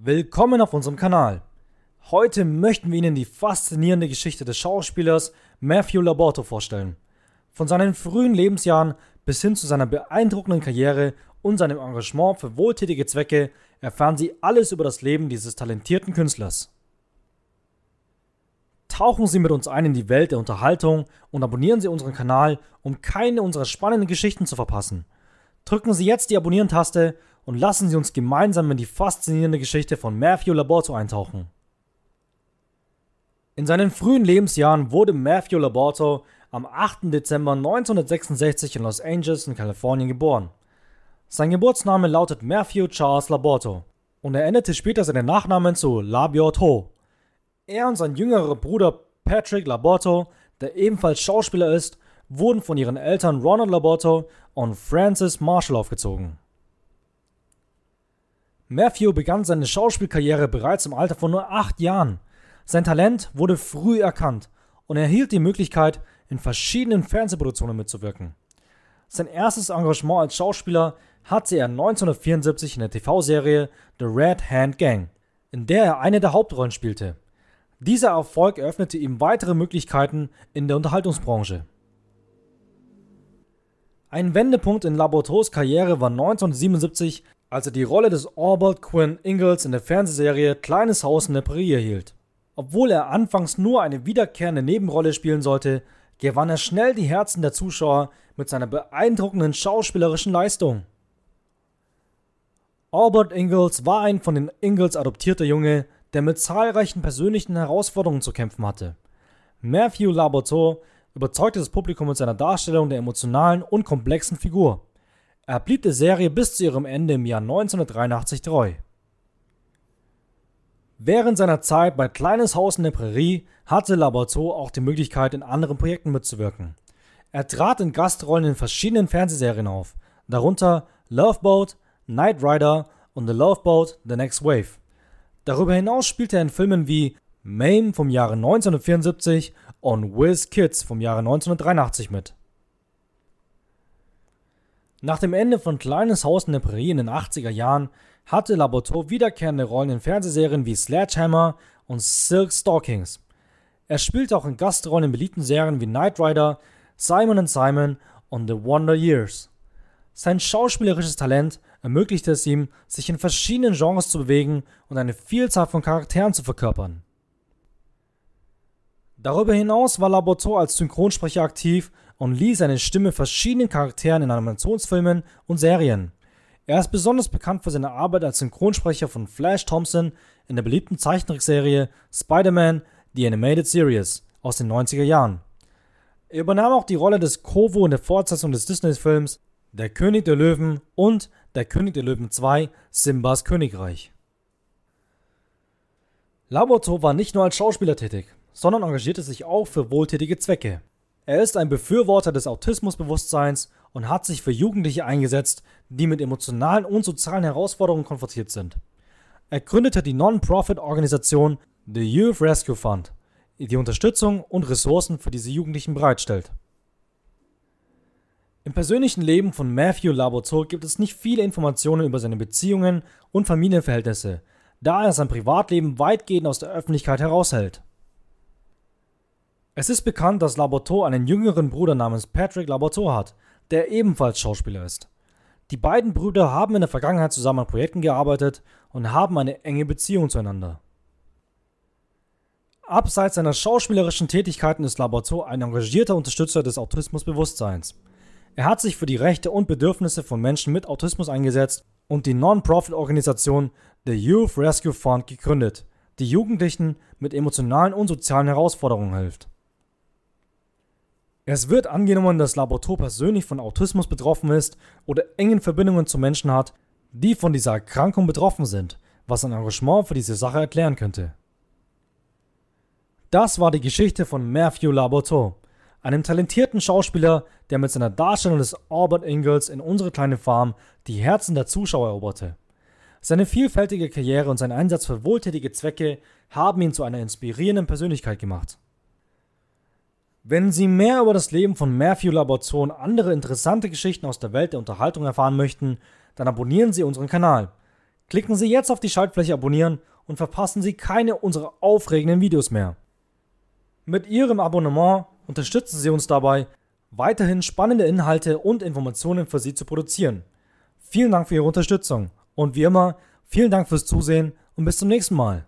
Willkommen auf unserem Kanal. Heute möchten wir Ihnen die faszinierende Geschichte des Schauspielers Matthew Laborto vorstellen. Von seinen frühen Lebensjahren bis hin zu seiner beeindruckenden Karriere und seinem Engagement für wohltätige Zwecke erfahren Sie alles über das Leben dieses talentierten Künstlers. Tauchen Sie mit uns ein in die Welt der Unterhaltung und abonnieren Sie unseren Kanal, um keine unserer spannenden Geschichten zu verpassen. Drücken Sie jetzt die Abonnieren-Taste und lassen Sie uns gemeinsam in die faszinierende Geschichte von Matthew Laborto eintauchen. In seinen frühen Lebensjahren wurde Matthew Laborto am 8. Dezember 1966 in Los Angeles in Kalifornien geboren. Sein Geburtsname lautet Matthew Charles Laborto und er änderte später seinen Nachnamen zu Laborto. Er und sein jüngerer Bruder Patrick Laborto, der ebenfalls Schauspieler ist, wurden von ihren Eltern Ronald Laborto und Francis Marshall aufgezogen. Matthew begann seine Schauspielkarriere bereits im Alter von nur acht Jahren. Sein Talent wurde früh erkannt und er erhielt die Möglichkeit, in verschiedenen Fernsehproduktionen mitzuwirken. Sein erstes Engagement als Schauspieler hatte er 1974 in der TV-Serie The Red Hand Gang, in der er eine der Hauptrollen spielte. Dieser Erfolg eröffnete ihm weitere Möglichkeiten in der Unterhaltungsbranche. Ein Wendepunkt in Labortos Karriere war 1977 als er die Rolle des Orbald Quinn Ingalls in der Fernsehserie Kleines Haus in der Prairie hielt. Obwohl er anfangs nur eine wiederkehrende Nebenrolle spielen sollte, gewann er schnell die Herzen der Zuschauer mit seiner beeindruckenden schauspielerischen Leistung. Albert Ingalls war ein von den Ingalls adoptierter Junge, der mit zahlreichen persönlichen Herausforderungen zu kämpfen hatte. Matthew Laborteau überzeugte das Publikum mit seiner Darstellung der emotionalen und komplexen Figur. Er blieb der Serie bis zu ihrem Ende im Jahr 1983 treu. Während seiner Zeit bei Kleines Haus in der Prärie hatte Laborto auch die Möglichkeit, in anderen Projekten mitzuwirken. Er trat in Gastrollen in verschiedenen Fernsehserien auf, darunter Love Boat, Knight Rider und The Love Boat The Next Wave. Darüber hinaus spielte er in Filmen wie Mame vom Jahre 1974 und Wiz Kids vom Jahre 1983 mit. Nach dem Ende von Kleines Haus in der Prairie in den 80er Jahren hatte Laboteau wiederkehrende Rollen in Fernsehserien wie Sledgehammer und Silk Stockings. Er spielte auch in Gastrollen in beliebten Serien wie Knight Rider, Simon Simon und The Wonder Years. Sein schauspielerisches Talent ermöglichte es ihm, sich in verschiedenen Genres zu bewegen und eine Vielzahl von Charakteren zu verkörpern. Darüber hinaus war Laboteau als Synchronsprecher aktiv und lieh seine Stimme verschiedenen Charakteren in Animationsfilmen und Serien. Er ist besonders bekannt für seine Arbeit als Synchronsprecher von Flash Thompson in der beliebten Zeichentrickserie Spider-Man The Animated Series aus den 90er Jahren. Er übernahm auch die Rolle des Kovo in der Fortsetzung des Disney-Films Der König der Löwen und Der König der Löwen 2 Simbas Königreich. Laboto war nicht nur als Schauspieler tätig, sondern engagierte sich auch für wohltätige Zwecke. Er ist ein Befürworter des Autismusbewusstseins und hat sich für Jugendliche eingesetzt, die mit emotionalen und sozialen Herausforderungen konfrontiert sind. Er gründete die Non-Profit-Organisation The Youth Rescue Fund, die Unterstützung und Ressourcen für diese Jugendlichen bereitstellt. Im persönlichen Leben von Matthew Labozo gibt es nicht viele Informationen über seine Beziehungen und Familienverhältnisse, da er sein Privatleben weitgehend aus der Öffentlichkeit heraushält. Es ist bekannt, dass Laborteau einen jüngeren Bruder namens Patrick Laborteau hat, der ebenfalls Schauspieler ist. Die beiden Brüder haben in der Vergangenheit zusammen an Projekten gearbeitet und haben eine enge Beziehung zueinander. Abseits seiner schauspielerischen Tätigkeiten ist Laborteau ein engagierter Unterstützer des Autismusbewusstseins. Er hat sich für die Rechte und Bedürfnisse von Menschen mit Autismus eingesetzt und die Non-Profit-Organisation The Youth Rescue Fund gegründet, die Jugendlichen mit emotionalen und sozialen Herausforderungen hilft. Es wird angenommen, dass Laborto persönlich von Autismus betroffen ist oder engen Verbindungen zu Menschen hat, die von dieser Erkrankung betroffen sind, was ein Engagement für diese Sache erklären könnte. Das war die Geschichte von Matthew Laborto, einem talentierten Schauspieler, der mit seiner Darstellung des Albert Ingalls in unsere kleine Farm die Herzen der Zuschauer eroberte. Seine vielfältige Karriere und sein Einsatz für wohltätige Zwecke haben ihn zu einer inspirierenden Persönlichkeit gemacht. Wenn Sie mehr über das Leben von Matthew Laborzo und andere interessante Geschichten aus der Welt der Unterhaltung erfahren möchten, dann abonnieren Sie unseren Kanal. Klicken Sie jetzt auf die Schaltfläche Abonnieren und verpassen Sie keine unserer aufregenden Videos mehr. Mit Ihrem Abonnement unterstützen Sie uns dabei, weiterhin spannende Inhalte und Informationen für Sie zu produzieren. Vielen Dank für Ihre Unterstützung und wie immer, vielen Dank fürs Zusehen und bis zum nächsten Mal.